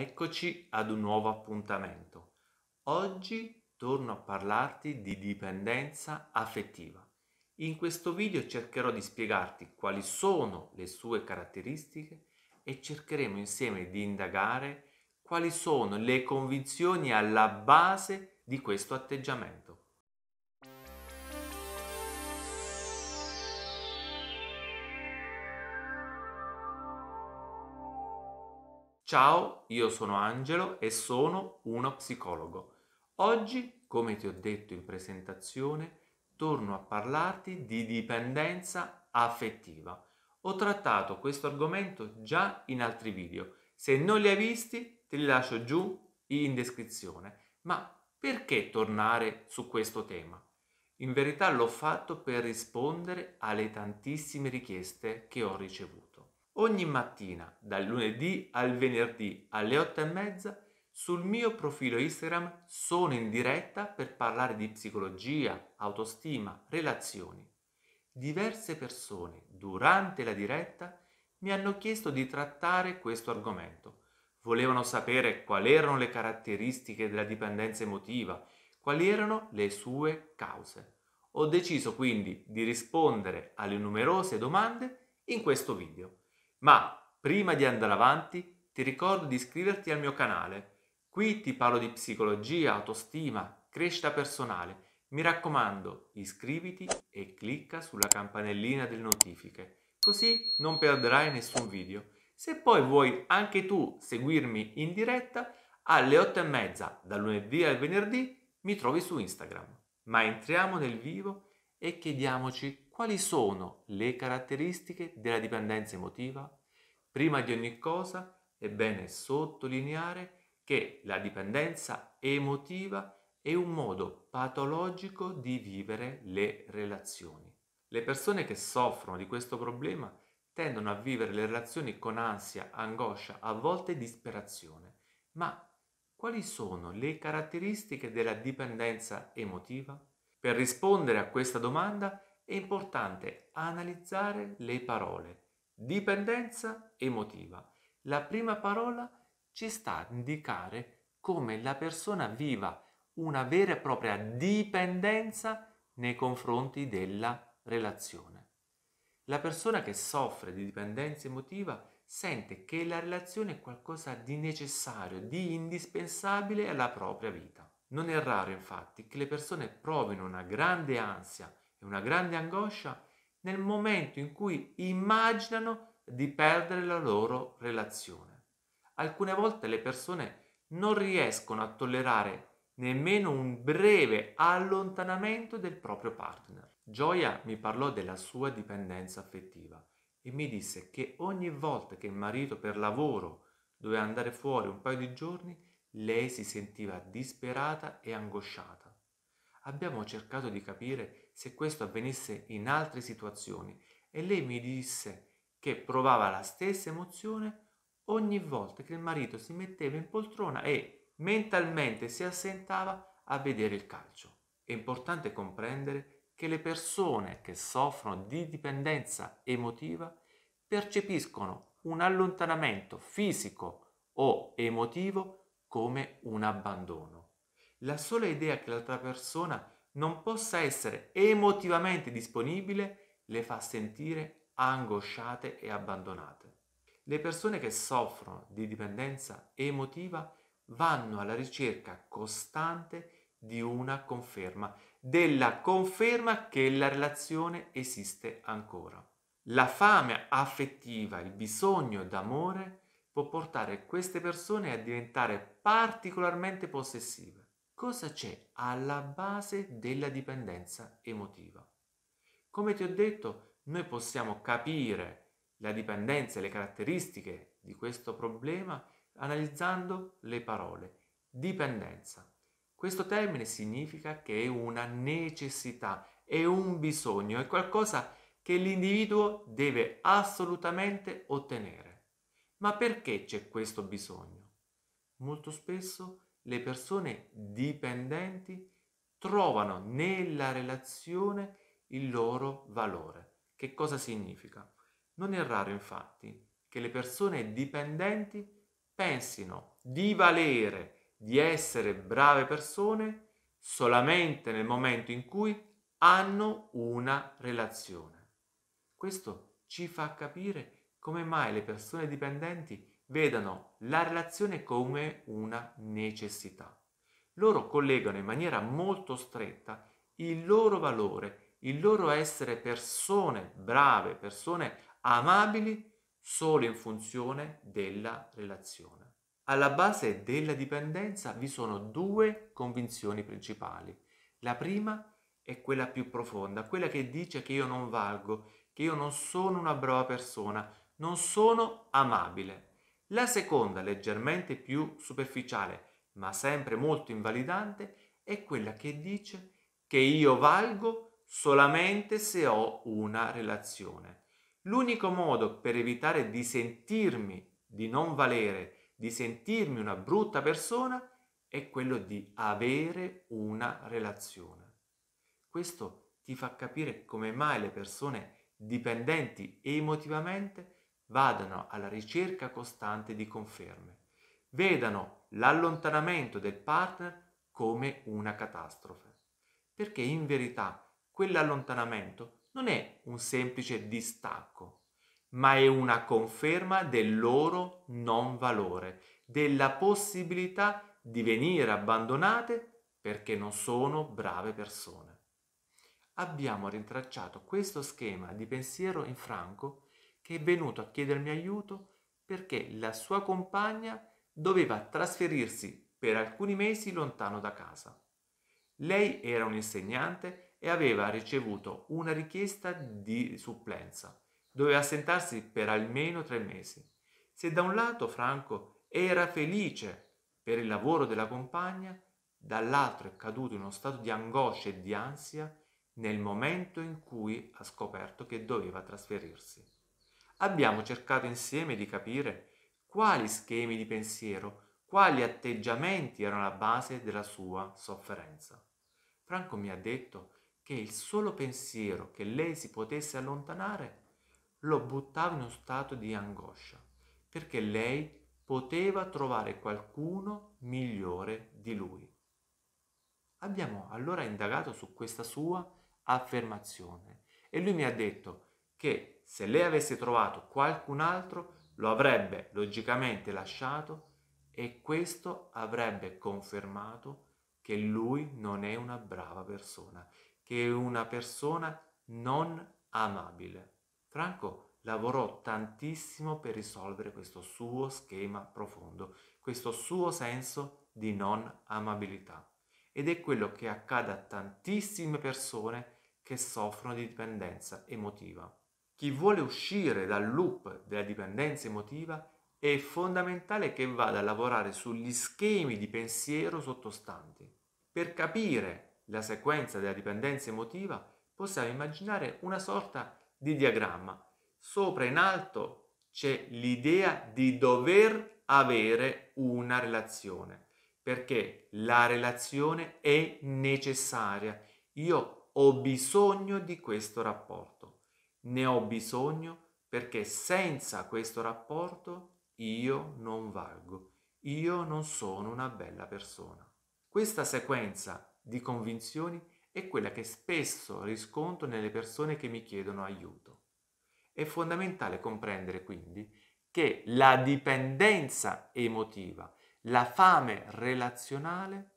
Eccoci ad un nuovo appuntamento. Oggi torno a parlarti di dipendenza affettiva. In questo video cercherò di spiegarti quali sono le sue caratteristiche e cercheremo insieme di indagare quali sono le convinzioni alla base di questo atteggiamento. Ciao, io sono Angelo e sono uno psicologo. Oggi, come ti ho detto in presentazione, torno a parlarti di dipendenza affettiva. Ho trattato questo argomento già in altri video. Se non li hai visti, te li lascio giù in descrizione. Ma perché tornare su questo tema? In verità l'ho fatto per rispondere alle tantissime richieste che ho ricevuto ogni mattina dal lunedì al venerdì alle 8 e mezza sul mio profilo Instagram sono in diretta per parlare di psicologia, autostima, relazioni. Diverse persone durante la diretta mi hanno chiesto di trattare questo argomento. Volevano sapere quali erano le caratteristiche della dipendenza emotiva, quali erano le sue cause. Ho deciso quindi di rispondere alle numerose domande in questo video. Ma prima di andare avanti ti ricordo di iscriverti al mio canale. Qui ti parlo di psicologia, autostima, crescita personale. Mi raccomando, iscriviti e clicca sulla campanellina delle notifiche, così non perderai nessun video. Se poi vuoi anche tu seguirmi in diretta, alle 8 e mezza, dal lunedì al venerdì, mi trovi su Instagram. Ma entriamo nel vivo e chiediamoci quali sono le caratteristiche della dipendenza emotiva? Prima di ogni cosa è bene sottolineare che la dipendenza emotiva è un modo patologico di vivere le relazioni. Le persone che soffrono di questo problema tendono a vivere le relazioni con ansia, angoscia, a volte disperazione. Ma quali sono le caratteristiche della dipendenza emotiva? Per rispondere a questa domanda è importante analizzare le parole. Dipendenza emotiva. La prima parola ci sta a indicare come la persona viva una vera e propria dipendenza nei confronti della relazione. La persona che soffre di dipendenza emotiva sente che la relazione è qualcosa di necessario, di indispensabile alla propria vita. Non è raro infatti che le persone provino una grande ansia e una grande angoscia nel momento in cui immaginano di perdere la loro relazione. Alcune volte le persone non riescono a tollerare nemmeno un breve allontanamento del proprio partner. Gioia mi parlò della sua dipendenza affettiva e mi disse che ogni volta che il marito per lavoro doveva andare fuori un paio di giorni, lei si sentiva disperata e angosciata abbiamo cercato di capire se questo avvenisse in altre situazioni e lei mi disse che provava la stessa emozione ogni volta che il marito si metteva in poltrona e mentalmente si assentava a vedere il calcio. È importante comprendere che le persone che soffrono di dipendenza emotiva percepiscono un allontanamento fisico o emotivo come un abbandono la sola idea che l'altra persona non possa essere emotivamente disponibile le fa sentire angosciate e abbandonate. Le persone che soffrono di dipendenza emotiva vanno alla ricerca costante di una conferma, della conferma che la relazione esiste ancora. La fame affettiva, il bisogno d'amore può portare queste persone a diventare particolarmente possessive cosa c'è alla base della dipendenza emotiva. Come ti ho detto, noi possiamo capire la dipendenza e le caratteristiche di questo problema analizzando le parole. Dipendenza. Questo termine significa che è una necessità, è un bisogno, è qualcosa che l'individuo deve assolutamente ottenere. Ma perché c'è questo bisogno? Molto spesso le persone dipendenti trovano nella relazione il loro valore. Che cosa significa? Non è raro infatti che le persone dipendenti pensino di valere, di essere brave persone solamente nel momento in cui hanno una relazione. Questo ci fa capire come mai le persone dipendenti vedano la relazione come una necessità. Loro collegano in maniera molto stretta il loro valore, il loro essere persone brave, persone amabili, solo in funzione della relazione. Alla base della dipendenza vi sono due convinzioni principali. La prima è quella più profonda, quella che dice che io non valgo, che io non sono una brava persona, non sono amabile. La seconda, leggermente più superficiale, ma sempre molto invalidante, è quella che dice che io valgo solamente se ho una relazione. L'unico modo per evitare di sentirmi di non valere, di sentirmi una brutta persona, è quello di avere una relazione. Questo ti fa capire come mai le persone dipendenti emotivamente vadano alla ricerca costante di conferme, vedano l'allontanamento del partner come una catastrofe, perché in verità quell'allontanamento non è un semplice distacco, ma è una conferma del loro non valore, della possibilità di venire abbandonate perché non sono brave persone. Abbiamo rintracciato questo schema di pensiero in franco che è venuto a chiedermi aiuto perché la sua compagna doveva trasferirsi per alcuni mesi lontano da casa. Lei era un'insegnante e aveva ricevuto una richiesta di supplenza. Doveva assentarsi per almeno tre mesi. Se da un lato Franco era felice per il lavoro della compagna, dall'altro è caduto in uno stato di angoscia e di ansia nel momento in cui ha scoperto che doveva trasferirsi abbiamo cercato insieme di capire quali schemi di pensiero, quali atteggiamenti erano la base della sua sofferenza. Franco mi ha detto che il solo pensiero che lei si potesse allontanare lo buttava in uno stato di angoscia, perché lei poteva trovare qualcuno migliore di lui. Abbiamo allora indagato su questa sua affermazione e lui mi ha detto che se lei avesse trovato qualcun altro, lo avrebbe logicamente lasciato e questo avrebbe confermato che lui non è una brava persona, che è una persona non amabile. Franco lavorò tantissimo per risolvere questo suo schema profondo, questo suo senso di non amabilità. Ed è quello che accade a tantissime persone che soffrono di dipendenza emotiva. Chi vuole uscire dal loop della dipendenza emotiva è fondamentale che vada a lavorare sugli schemi di pensiero sottostanti. Per capire la sequenza della dipendenza emotiva possiamo immaginare una sorta di diagramma. Sopra in alto c'è l'idea di dover avere una relazione, perché la relazione è necessaria. Io ho bisogno di questo rapporto ne ho bisogno perché senza questo rapporto io non valgo, io non sono una bella persona. Questa sequenza di convinzioni è quella che spesso riscontro nelle persone che mi chiedono aiuto. È fondamentale comprendere quindi che la dipendenza emotiva, la fame relazionale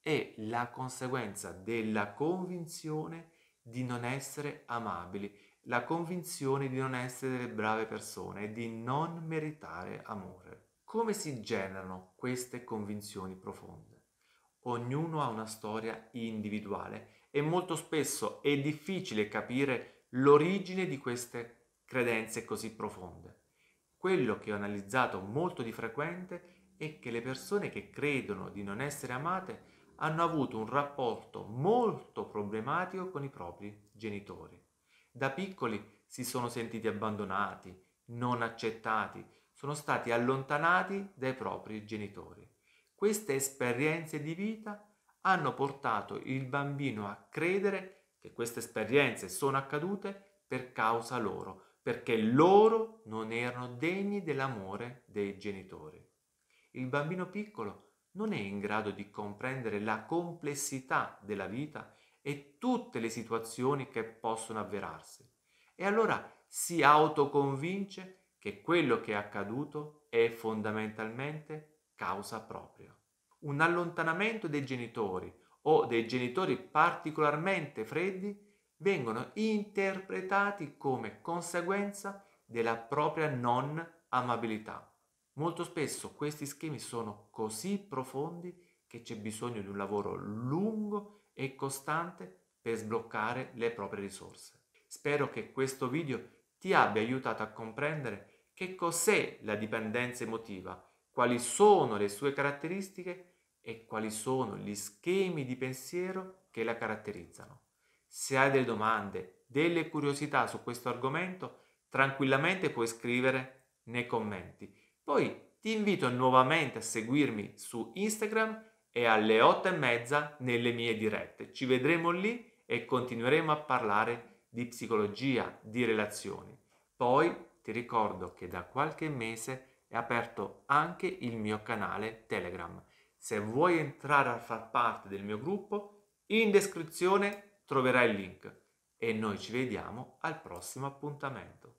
è la conseguenza della convinzione di non essere amabili, la convinzione di non essere delle brave persone e di non meritare amore. Come si generano queste convinzioni profonde? Ognuno ha una storia individuale e molto spesso è difficile capire l'origine di queste credenze così profonde. Quello che ho analizzato molto di frequente è che le persone che credono di non essere amate hanno avuto un rapporto molto problematico con i propri genitori. Da piccoli si sono sentiti abbandonati, non accettati, sono stati allontanati dai propri genitori. Queste esperienze di vita hanno portato il bambino a credere che queste esperienze sono accadute per causa loro, perché loro non erano degni dell'amore dei genitori. Il bambino piccolo non è in grado di comprendere la complessità della vita e tutte le situazioni che possono avverarsi. E allora si autoconvince che quello che è accaduto è fondamentalmente causa propria. Un allontanamento dei genitori o dei genitori particolarmente freddi vengono interpretati come conseguenza della propria non amabilità. Molto spesso questi schemi sono così profondi che c'è bisogno di un lavoro lungo e costante per sbloccare le proprie risorse. Spero che questo video ti abbia aiutato a comprendere che cos'è la dipendenza emotiva, quali sono le sue caratteristiche e quali sono gli schemi di pensiero che la caratterizzano. Se hai delle domande, delle curiosità su questo argomento, tranquillamente puoi scrivere nei commenti. Poi ti invito nuovamente a seguirmi su Instagram e alle otto e mezza nelle mie dirette. Ci vedremo lì e continueremo a parlare di psicologia, di relazioni. Poi ti ricordo che da qualche mese è aperto anche il mio canale Telegram. Se vuoi entrare a far parte del mio gruppo, in descrizione troverai il link e noi ci vediamo al prossimo appuntamento.